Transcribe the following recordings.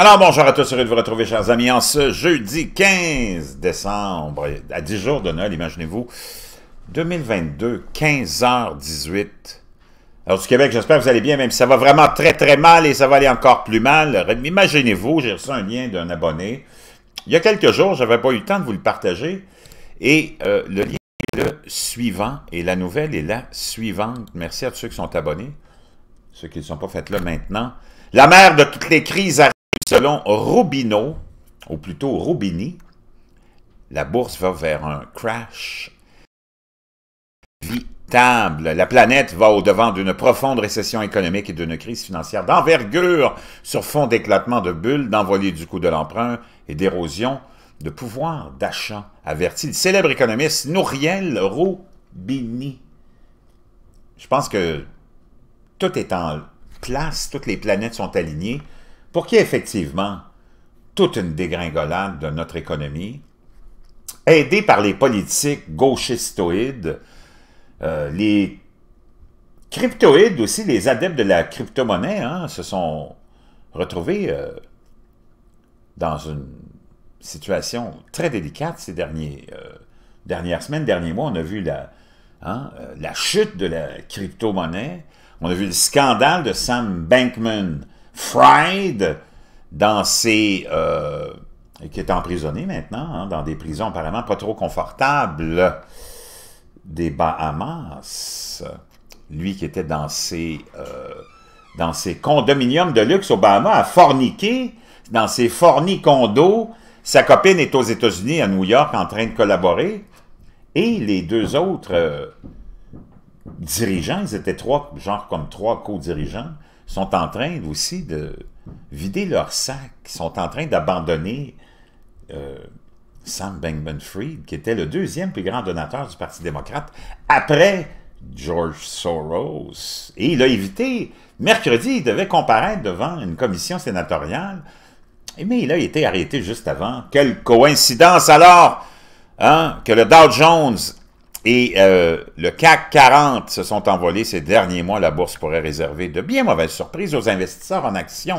Alors bonjour à tous, heureux de vous retrouver chers amis en ce jeudi 15 décembre, à 10 jours de Noël, imaginez-vous, 2022, 15h18. Alors du Québec, j'espère que vous allez bien, même si ça va vraiment très très mal et ça va aller encore plus mal. Imaginez-vous, j'ai reçu un lien d'un abonné. Il y a quelques jours, je n'avais pas eu le temps de vous le partager et euh, le lien est le suivant et la nouvelle est la suivante. Merci à tous ceux qui sont abonnés, ceux qui ne sont pas faits là maintenant. La mère de toutes les crises à Selon Robineau, ou plutôt Robini, la bourse va vers un crash vitable. La planète va au-devant d'une profonde récession économique et d'une crise financière d'envergure sur fond d'éclatement de bulles, d'envolée du coût de l'emprunt et d'érosion de pouvoir d'achat, avertit le célèbre économiste Nouriel Roubini. Je pense que tout est en place, toutes les planètes sont alignées pour qu'il effectivement toute une dégringolade de notre économie, aidée par les politiques gauchistoïdes, euh, les cryptoïdes aussi, les adeptes de la crypto-monnaie hein, se sont retrouvés euh, dans une situation très délicate ces derniers, euh, dernières semaines, derniers mois. On a vu la, hein, la chute de la crypto-monnaie, on a vu le scandale de Sam Bankman Fried dans ses... Euh, qui est emprisonné maintenant, hein, dans des prisons apparemment pas trop confortables des Bahamas. Lui qui était dans ses, euh, dans ses condominiums de luxe aux Bahamas, a forniqué dans ses fornis condos. Sa copine est aux États-Unis, à New York, en train de collaborer. Et les deux autres euh, dirigeants, ils étaient trois, genre comme trois co-dirigeants, sont en train aussi de vider leur sac, sont en train d'abandonner euh, Sam Bankman-Fried, qui était le deuxième plus grand donateur du Parti démocrate, après George Soros. Et il a évité, mercredi, il devait comparaître devant une commission sénatoriale, mais il a été arrêté juste avant. Quelle coïncidence alors hein, que le Dow Jones et euh, le CAC 40 se sont envolés ces derniers mois. La bourse pourrait réserver de bien mauvaises surprises aux investisseurs en action.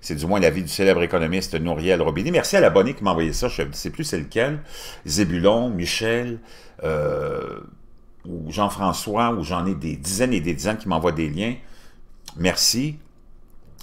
C'est du moins l'avis du célèbre économiste Nouriel Robinet. Merci à l'abonné qui m'a envoyé ça. Je ne sais plus c'est lequel. Zébulon, Michel, euh, ou Jean-François, ou j'en ai des dizaines et des dizaines qui m'envoient des liens. Merci.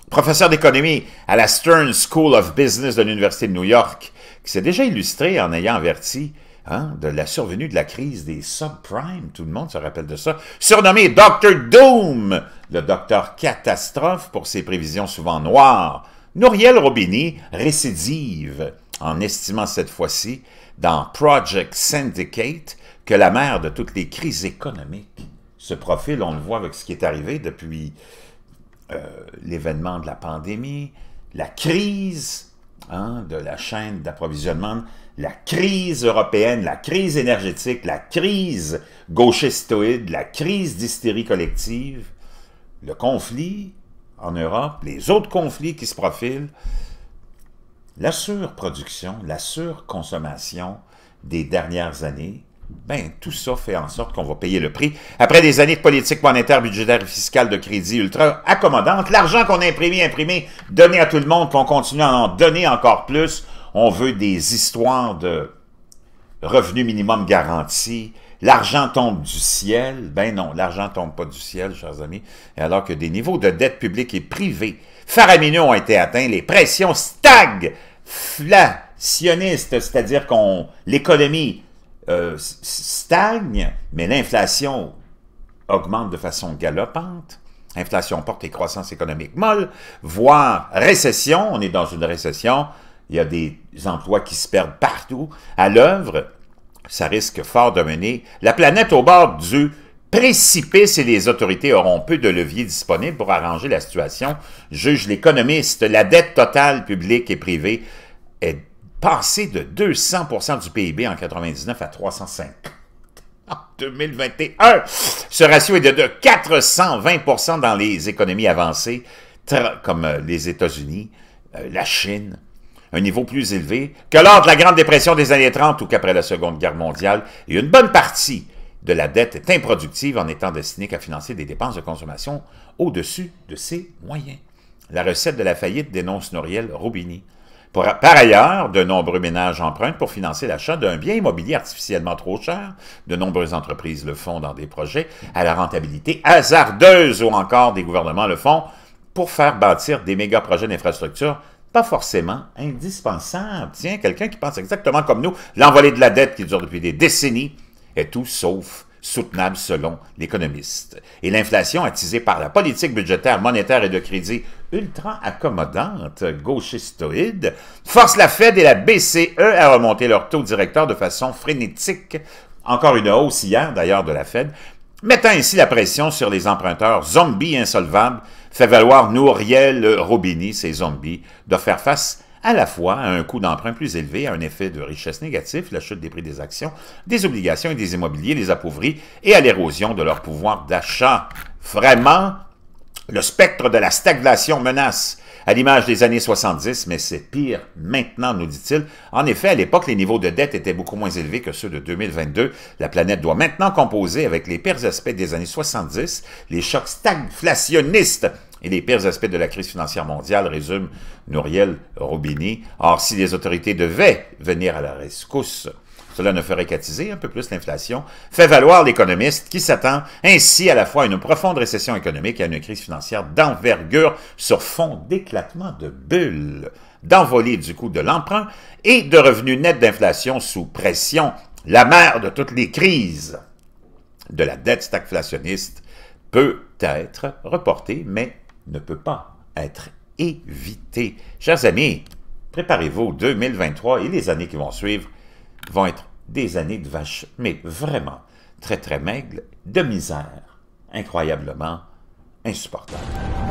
Professeur d'économie à la Stern School of Business de l'Université de New York, qui s'est déjà illustré en ayant averti Hein, de la survenue de la crise des subprimes, tout le monde se rappelle de ça, surnommé Dr. Doom, le docteur catastrophe pour ses prévisions souvent noires. Nouriel Robini récidive en estimant cette fois-ci dans Project Syndicate que la mère de toutes les crises économiques se profile, on le voit avec ce qui est arrivé depuis euh, l'événement de la pandémie, la crise Hein, de la chaîne d'approvisionnement, la crise européenne, la crise énergétique, la crise gauchistoïde, la crise d'hystérie collective, le conflit en Europe, les autres conflits qui se profilent, la surproduction, la surconsommation des dernières années, ben, tout ça fait en sorte qu'on va payer le prix. Après des années de politique monétaire, budgétaire et fiscale de crédit ultra accommodante, l'argent qu'on a imprimé, imprimé, donné à tout le monde, qu'on continue à en donner encore plus, on veut des histoires de revenu minimum garanti, l'argent tombe du ciel. Ben non, l'argent tombe pas du ciel, chers amis, alors que des niveaux de dette publique et privée faramineux ont été atteints, les pressions stagflationnistes, c'est-à-dire qu'on l'économie euh, stagne, mais l'inflation augmente de façon galopante. Inflation porte et croissance économique molle, voire récession. On est dans une récession. Il y a des emplois qui se perdent partout. À l'œuvre, ça risque fort de mener la planète au bord du précipice et les autorités auront peu de leviers disponibles pour arranger la situation, juge l'économiste. La dette totale publique et privée est Passé de 200 du PIB en 1999 à 305 en 2021. Ce ratio est de 420 dans les économies avancées, comme euh, les États-Unis, euh, la Chine, un niveau plus élevé que lors de la Grande Dépression des années 30 ou qu'après la Seconde Guerre mondiale, et une bonne partie de la dette est improductive en étant destinée à financer des dépenses de consommation au-dessus de ses moyens. La recette de la faillite dénonce Noriel Robini par ailleurs, de nombreux ménages empruntent pour financer l'achat d'un bien immobilier artificiellement trop cher. De nombreuses entreprises le font dans des projets à la rentabilité hasardeuse ou encore des gouvernements le font pour faire bâtir des méga projets d'infrastructure pas forcément indispensables. Tiens, quelqu'un qui pense exactement comme nous, l'envolée de la dette qui dure depuis des décennies est tout sauf soutenable selon l'économiste. Et l'inflation attisée par la politique budgétaire, monétaire et de crédit ultra-accommodante, gauchistoïde, force la Fed et la BCE à remonter leur taux directeur de façon frénétique. Encore une hausse hier, d'ailleurs, de la Fed, mettant ainsi la pression sur les emprunteurs zombies insolvables, fait valoir Nouriel Robini, ces zombies, de faire face à la fois à un coût d'emprunt plus élevé, à un effet de richesse négatif, la chute des prix des actions, des obligations et des immobiliers les appauvrit et à l'érosion de leur pouvoir d'achat. Vraiment, le spectre de la stagflation menace à l'image des années 70, mais c'est pire maintenant, nous dit-il. En effet, à l'époque, les niveaux de dette étaient beaucoup moins élevés que ceux de 2022. La planète doit maintenant composer avec les pires aspects des années 70, les chocs stagflationnistes et les pires aspects de la crise financière mondiale, résume Nouriel Roubini. Or, si les autorités devaient venir à la rescousse, cela ne ferait qu'attiser un peu plus l'inflation, fait valoir l'économiste qui s'attend ainsi à la fois à une profonde récession économique et à une crise financière d'envergure sur fond d'éclatement de bulles, d'envolée du coût de l'emprunt et de revenus nets d'inflation sous pression, la mère de toutes les crises de la dette stagflationniste peut être reportée, mais ne peut pas être évité. Chers amis, préparez-vous, 2023 et les années qui vont suivre vont être des années de vache, mais vraiment très très maigres, de misère, incroyablement insupportable.